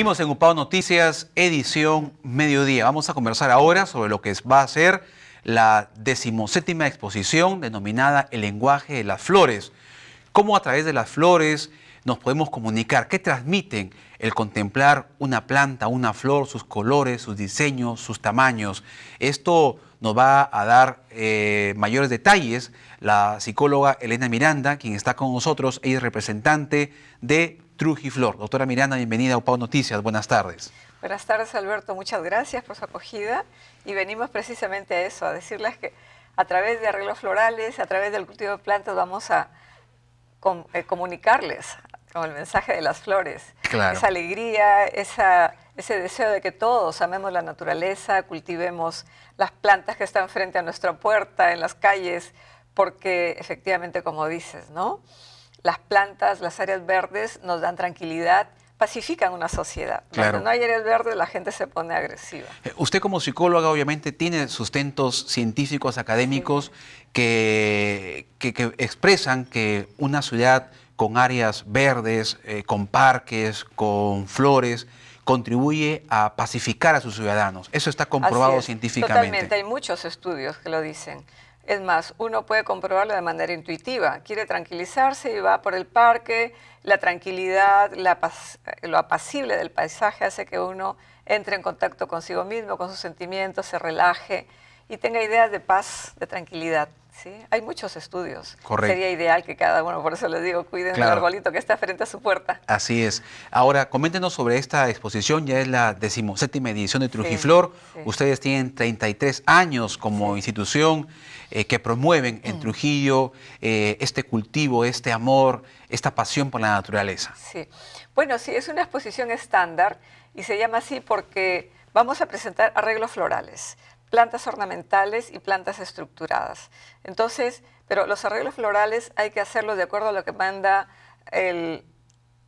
Seguimos en Upado Noticias, edición mediodía. Vamos a conversar ahora sobre lo que va a ser la decimoséptima exposición denominada El lenguaje de las flores. Cómo a través de las flores nos podemos comunicar, qué transmiten el contemplar una planta, una flor, sus colores, sus diseños, sus tamaños. Esto nos va a dar eh, mayores detalles la psicóloga Elena Miranda, quien está con nosotros, ella es representante de Trujiflor. Doctora Miranda, bienvenida a UPAO Noticias. Buenas tardes. Buenas tardes, Alberto. Muchas gracias por su acogida. Y venimos precisamente a eso, a decirles que a través de arreglos florales, a través del cultivo de plantas, vamos a eh, comunicarles con el mensaje de las flores. Esa alegría, ese deseo de que todos amemos la naturaleza, cultivemos las plantas que están frente a nuestra puerta, en las calles, porque efectivamente, como dices, ¿no? las plantas, las áreas verdes nos dan tranquilidad, pacifican una sociedad. Cuando no hay áreas verdes, la gente se pone agresiva. Eh, usted como psicóloga obviamente tiene sustentos científicos, académicos, que, que, expresan que una ciudad con áreas verdes, eh, con parques, con flores, contribuye a pacificar a sus ciudadanos. Eso está comprobado científicamente. Totalmente, hay muchos estudios que lo dicen. Es más, uno puede comprobarlo de manera intuitiva. Quiere tranquilizarse y va por el parque. La tranquilidad, lo apacible del paisaje hace que uno entre en contacto consigo mismo, con sus sentimientos, se relaje y tenga ideas de paz, de tranquilidad. ¿sí? Hay muchos estudios. Correcto. Sería ideal que cada uno, por eso les digo, cuiden el arbolito que está frente a su puerta. Así es. Ahora, coméntenos sobre esta exposición, ya es la decimoséptima edición de Trujiflor. Ustedes tienen 33 años como institución eh, que promueven en mm. Trujillo eh, este cultivo, este amor, esta pasión por la naturaleza. Sí. Bueno, sí, es una exposición estándar y se llama así porque vamos a presentar arreglos florales plantas ornamentales y plantas estructuradas. Entonces, pero los arreglos florales hay que hacerlos de acuerdo a lo que manda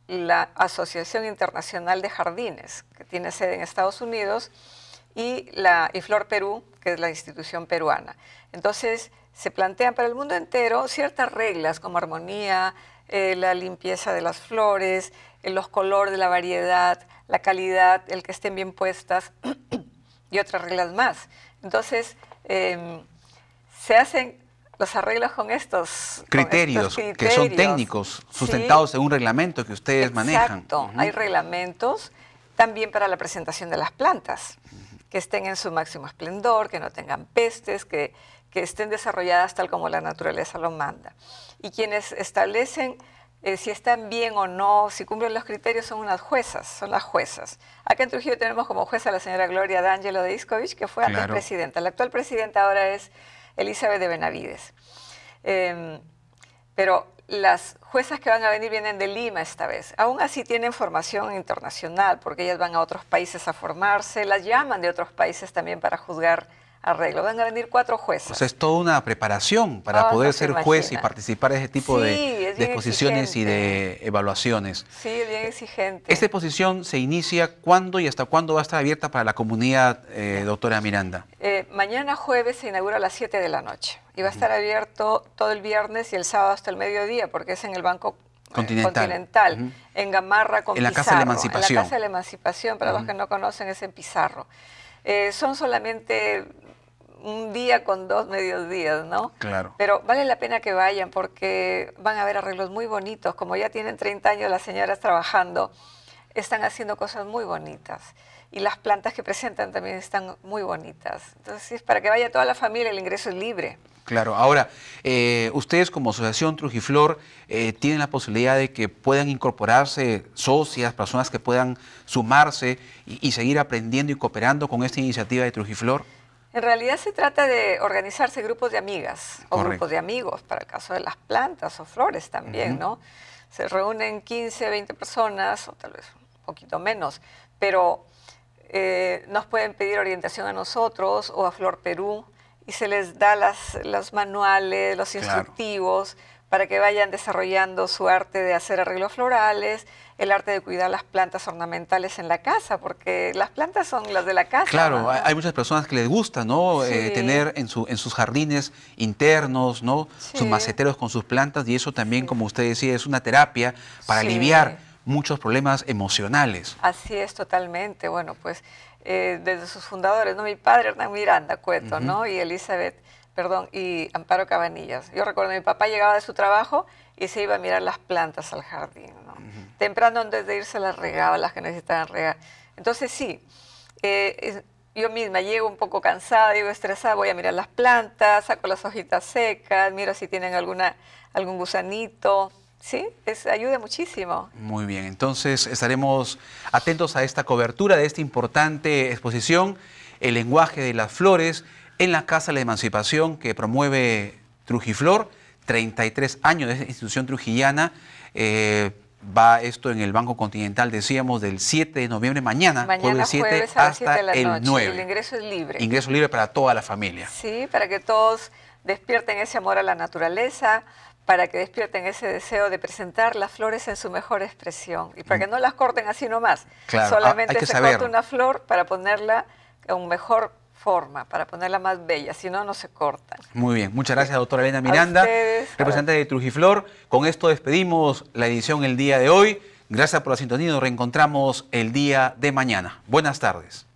la Asociación Internacional de Jardines, que tiene sede en Estados Unidos, y la Flor Perú, que es la institución peruana. Entonces, se plantean para el mundo entero ciertas reglas como armonía, eh, la limpieza de las flores, eh, los colores de la variedad, la calidad, el que estén bien puestas, y otras reglas más. Entonces, em, se hacen los arreglos con estos criterios, que son técnicos, sustentados en un reglamento que ustedes manejan. Exacto, hay reglamentos también para la presentación de las plantas, que estén en su máximo esplendor, que no tengan pestes, que, que estén desarrolladas tal como la naturaleza lo manda. Y quienes establecen eh, si están bien o no, si cumplen los criterios, son unas juezas, son las juezas. Acá en Trujillo tenemos como jueza la señora Gloria D'Angelo de Iscovich, que fue presidenta. La actual presidenta ahora es Elizabeth de Benavides. Em, pero las juezas que van a venir vienen de Lima esta vez. Aún así tienen formación internacional, porque ellas van a otros países a formarse, las llaman de otros países también para juzgar arreglo. Van a venir cuatro jueces. O sea, es toda una preparación para ah, poder ser juez y participar de ese tipo de, exposiciones y de evaluaciones. Sí, es bien exigente. ¿Esta exposición se inicia cuándo y hasta cuándo va a estar abierta para la comunidad, eh, doctora Miranda? Eh, mañana jueves se inaugura a las 7 de la noche y va a estar abierto todo el viernes y el sábado hasta el mediodía porque es en el Banco eh, Continental, en Gamarra con en la Casa de la Emancipación. En la Casa de la Emancipación, para los que no conocen, es en Pizarro. Eh, son solamente un día con dos medios días, ¿no? Claro. Pero vale la pena que vayan porque van a ver arreglos muy bonitos. Como ya tienen 30 años las señoras trabajando, están haciendo cosas muy bonitas y las plantas que presentan también están muy bonitas. Entonces, para que vaya toda la familia, el ingreso es libre. Claro, ahora, eh, ustedes como Asociación Trujiflor eh, tienen la posibilidad de que puedan incorporarse socias, personas que puedan sumarse y, seguir aprendiendo y cooperando con esta iniciativa de Trujiflor. En realidad se trata de organizarse grupos de amigas o grupos de amigos, para el caso de las plantas o flores también, ¿no? Se reúnen 15, 20 personas o tal vez poquito menos, pero eh, nos pueden pedir orientación a nosotros o a Flor Perú y se les da las, los manuales, los instructivos para que vayan desarrollando su arte de hacer arreglos florales, el arte de cuidar las plantas ornamentales en la casa, porque las plantas son las de la casa. Claro, hay muchas personas que les gusta, ¿no? Eh, tener en, su, en sus jardines internos, ¿no? Sus maceteros con sus plantas y eso también, como usted decía, es una terapia para aliviar muchos problemas emocionales. Así es, totalmente. Bueno, pues eh, desde sus fundadores, ¿no? Mi padre, Hernán Miranda, Cueto... ¿no? Y Elizabeth, perdón, y Amparo Cabanillas. Yo recuerdo, mi papá llegaba de su trabajo y se iba a mirar las plantas al jardín, Temprano antes de irse las regaba, las que necesitaban regar. Entonces, sí, eh, yo misma llego un poco cansada, digo estresada, voy a mirar las plantas, saco las hojitas secas, miro si tienen alguna, algún gusanito, Sí, es, ayuda muchísimo. Muy bien, entonces estaremos atentos a esta cobertura de esta importante exposición, El lenguaje de las flores, en la Casa de la Emancipación que promueve Trujiflor, 33 años de esta institución trujillana. Eh, va esto en el Banco Continental, decíamos, del 7 de noviembre, mañana, jueves 7 hasta el 9. El ingreso es libre. Ingreso libre para toda la familia. Sí, para que todos despierten ese amor a la naturaleza, para que despierten ese deseo de presentar las flores en su mejor expresión y para que mm. no las corten así nomás. Ah, Solamente se corta una flor para ponerla en mejor forma, para ponerla más bella, si no, no se corta. Muy bien, muchas gracias, doctora Elena Miranda, representante de Trujiflor. Con esto despedimos la edición el día de hoy. Gracias por la sintonía, nos reencontramos el día de mañana. Buenas tardes.